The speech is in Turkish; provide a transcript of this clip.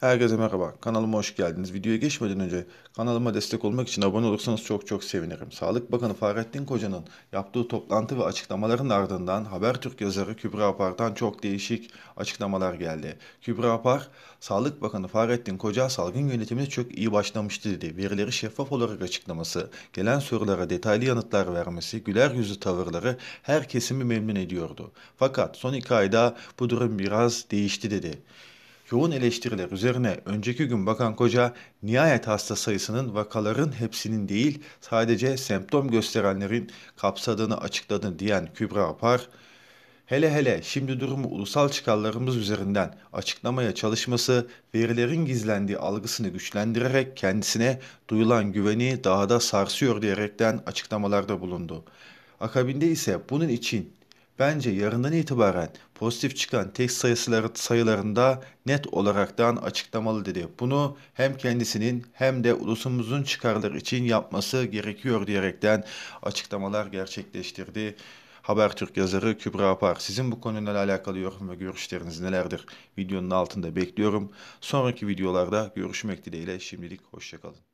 Herkese merhaba. Kanalıma hoş geldiniz. Videoya geçmeden önce kanalıma destek olmak için abone olursanız çok çok sevinirim. Sağlık Bakanı Fahrettin Koca'nın yaptığı toplantı ve açıklamaların ardından Habertürk yazarı Kübra Apar'dan çok değişik açıklamalar geldi. Kübra Apar, Sağlık Bakanı Fahrettin Koca salgın yönetimine çok iyi başlamıştı dedi. Verileri şeffaf olarak açıklaması, gelen sorulara detaylı yanıtlar vermesi, güler yüzlü tavırları her kesimi memnun ediyordu. Fakat son iki ayda bu durum biraz değişti dedi. Yoğun eleştiriler üzerine önceki gün Bakan Koca nihayet hasta sayısının vakaların hepsinin değil sadece semptom gösterenlerin kapsadığını açıkladı diyen Kübra Apar, hele hele şimdi durumu ulusal çıkarlarımız üzerinden açıklamaya çalışması verilerin gizlendiği algısını güçlendirerek kendisine duyulan güveni daha da sarsıyor diyerekten açıklamalarda bulundu. Akabinde ise bunun için Bence yarından itibaren pozitif çıkan test sayısıları sayılarında net olaraktan açıklamalı dedi. Bunu hem kendisinin hem de ulusumuzun çıkarları için yapması gerekiyor diyerekten açıklamalar gerçekleştirdi. Habertürk yazarı Kübra Apar. Sizin bu konuyla alakalı yorum ve görüşleriniz nelerdir? Videonun altında bekliyorum. Sonraki videolarda görüşmek dileğiyle şimdilik hoşçakalın.